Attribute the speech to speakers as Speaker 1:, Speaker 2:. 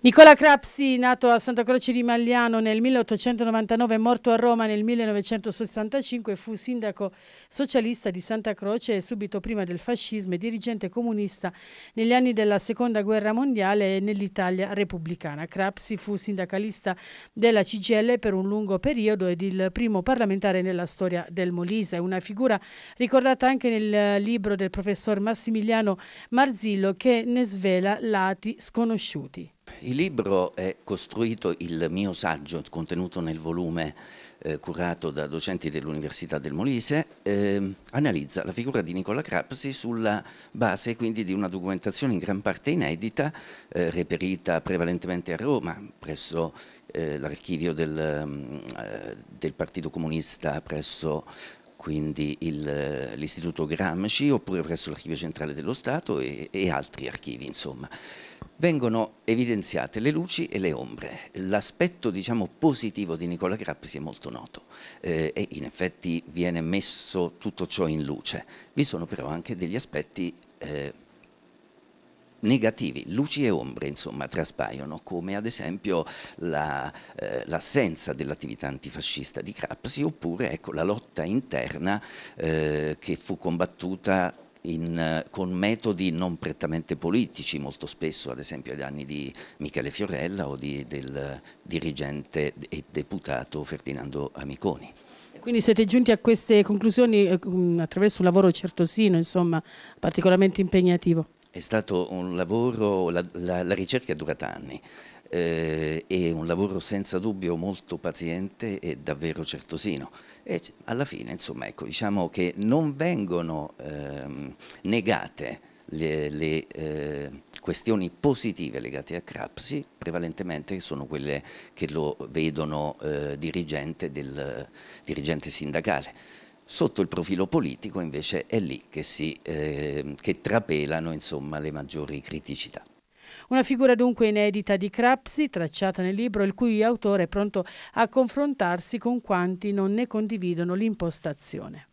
Speaker 1: Nicola Crapsi, nato a Santa Croce di Magliano nel 1899, morto a Roma nel 1965, fu sindaco socialista di Santa Croce e subito prima del fascismo e dirigente comunista negli anni della Seconda Guerra Mondiale e nell'Italia repubblicana. Crapsi fu sindacalista della CGL per un lungo periodo ed il primo parlamentare nella storia del Molise, una figura ricordata anche nel libro del professor Massimiliano Marzillo che ne svela lati sconosciuti.
Speaker 2: Il libro è costruito, il mio saggio contenuto nel volume eh, curato da docenti dell'Università del Molise, eh, analizza la figura di Nicola Crapsi sulla base quindi di una documentazione in gran parte inedita, eh, reperita prevalentemente a Roma, presso eh, l'archivio del, mm, eh, del Partito Comunista, presso quindi eh, l'Istituto Gramsci oppure presso l'Archivio Centrale dello Stato e, e altri archivi insomma. Vengono evidenziate le luci e le ombre, l'aspetto diciamo, positivo di Nicola Grapsi è molto noto eh, e in effetti viene messo tutto ciò in luce, vi sono però anche degli aspetti eh, negativi, luci e ombre insomma traspaiono come ad esempio l'assenza la, eh, dell'attività antifascista di Crapsi oppure ecco, la lotta interna eh, che fu combattuta in, con metodi non prettamente politici, molto spesso ad esempio agli anni di Michele Fiorella o di, del dirigente e deputato Ferdinando Amiconi.
Speaker 1: Quindi siete giunti a queste conclusioni eh, attraverso un lavoro certosino, insomma, particolarmente impegnativo.
Speaker 2: È stato un lavoro, la, la, la ricerca è durata anni, eh, è un lavoro senza dubbio molto paziente e davvero certosino. E alla fine, insomma, ecco, diciamo che non vengono ehm, negate le, le eh, questioni positive legate a Crapsi, prevalentemente sono quelle che lo vedono eh, dirigente, del, dirigente sindacale. Sotto il profilo politico invece è lì che, si, eh, che trapelano insomma, le maggiori criticità.
Speaker 1: Una figura dunque inedita di Crapsi, tracciata nel libro, il cui autore è pronto a confrontarsi con quanti non ne condividono l'impostazione.